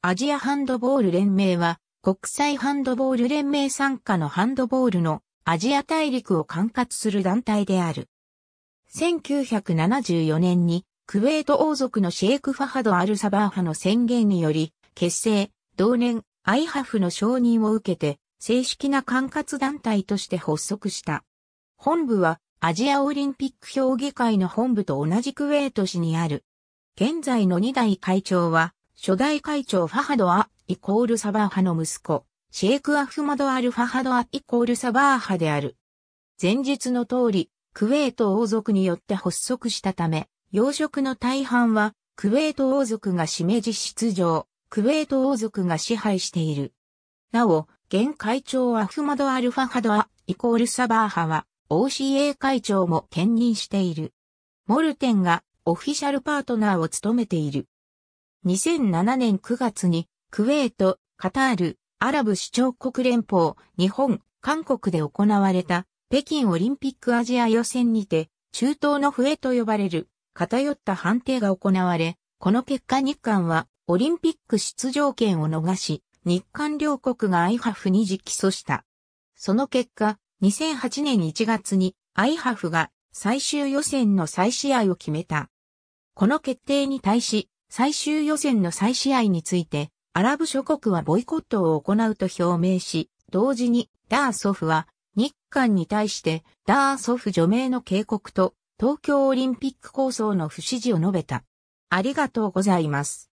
アジアハンドボール連盟は、国際ハンドボール連盟参加のハンドボールのアジア大陸を管轄する団体である。1974年に、クウェート王族のシェイク・ファハド・アル・サバーハの宣言により、結成、同年、アイハフの承認を受けて、正式な管轄団体として発足した。本部は、アジアオリンピック評議会の本部と同じクウェート市にある。現在の2代会長は、初代会長ファハドア、イコールサバーハの息子、シェイク・アフマド・アル・ファハドア、イコールサバーハである。前述の通り、クウェート王族によって発足したため、養殖の大半は、クウェート王族が占め実質上、クウェート王族が支配している。なお、現会長アフマド・アル・ファハドア、イコールサバーハは、OCA 会長も兼任している。モルテンがオフィシャルパートナーを務めている。2007年9月に、クウェート、カタール、アラブ首長国連邦、日本、韓国で行われた北京オリンピックアジア予選にて、中東の笛と呼ばれる偏った判定が行われ、この結果日韓はオリンピック出場権を逃し、日韓両国がアイハフに直訴した。その結果、2008年1月にアイハフが最終予選の再試合を決めた。この決定に対し、最終予選の再試合について、アラブ諸国はボイコットを行うと表明し、同時にダーソフは日韓に対してダーソフ除名の警告と東京オリンピック構想の不支持を述べた。ありがとうございます。